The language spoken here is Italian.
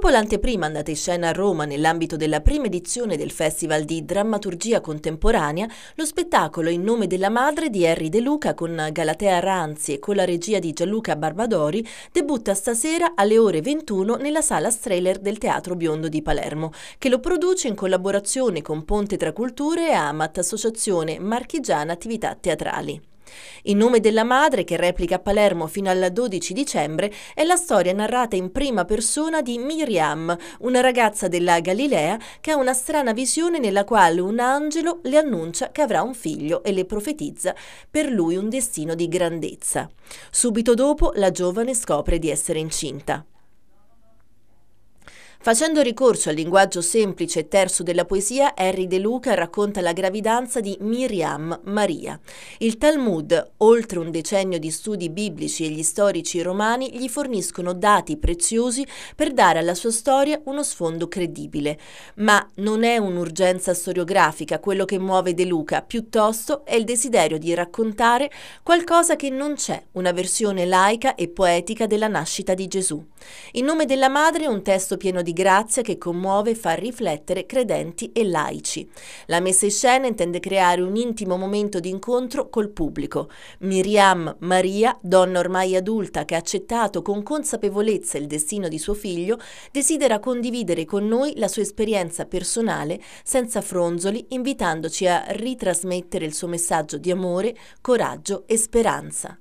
Dopo l'anteprima andata in scena a Roma nell'ambito della prima edizione del Festival di Drammaturgia Contemporanea, lo spettacolo In nome della madre di Henry De Luca con Galatea Ranzi e con la regia di Gianluca Barbadori debutta stasera alle ore 21 nella sala Streller del Teatro Biondo di Palermo, che lo produce in collaborazione con Ponte Tra Culture e Amat Associazione Marchigiana Attività Teatrali. In nome della madre, che replica a Palermo fino al 12 dicembre, è la storia narrata in prima persona di Miriam, una ragazza della Galilea che ha una strana visione nella quale un angelo le annuncia che avrà un figlio e le profetizza per lui un destino di grandezza. Subito dopo la giovane scopre di essere incinta. Facendo ricorso al linguaggio semplice e terzo della poesia, Henry De Luca racconta la gravidanza di Miriam Maria. Il Talmud, oltre un decennio di studi biblici e gli storici romani, gli forniscono dati preziosi per dare alla sua storia uno sfondo credibile. Ma non è un'urgenza storiografica quello che muove De Luca, piuttosto è il desiderio di raccontare qualcosa che non c'è, una versione laica e poetica della nascita di Gesù. In nome della madre, un testo pieno di grazia che commuove e fa riflettere credenti e laici. La messa in scena intende creare un intimo momento di incontro col pubblico. Miriam Maria, donna ormai adulta che ha accettato con consapevolezza il destino di suo figlio, desidera condividere con noi la sua esperienza personale senza fronzoli, invitandoci a ritrasmettere il suo messaggio di amore, coraggio e speranza.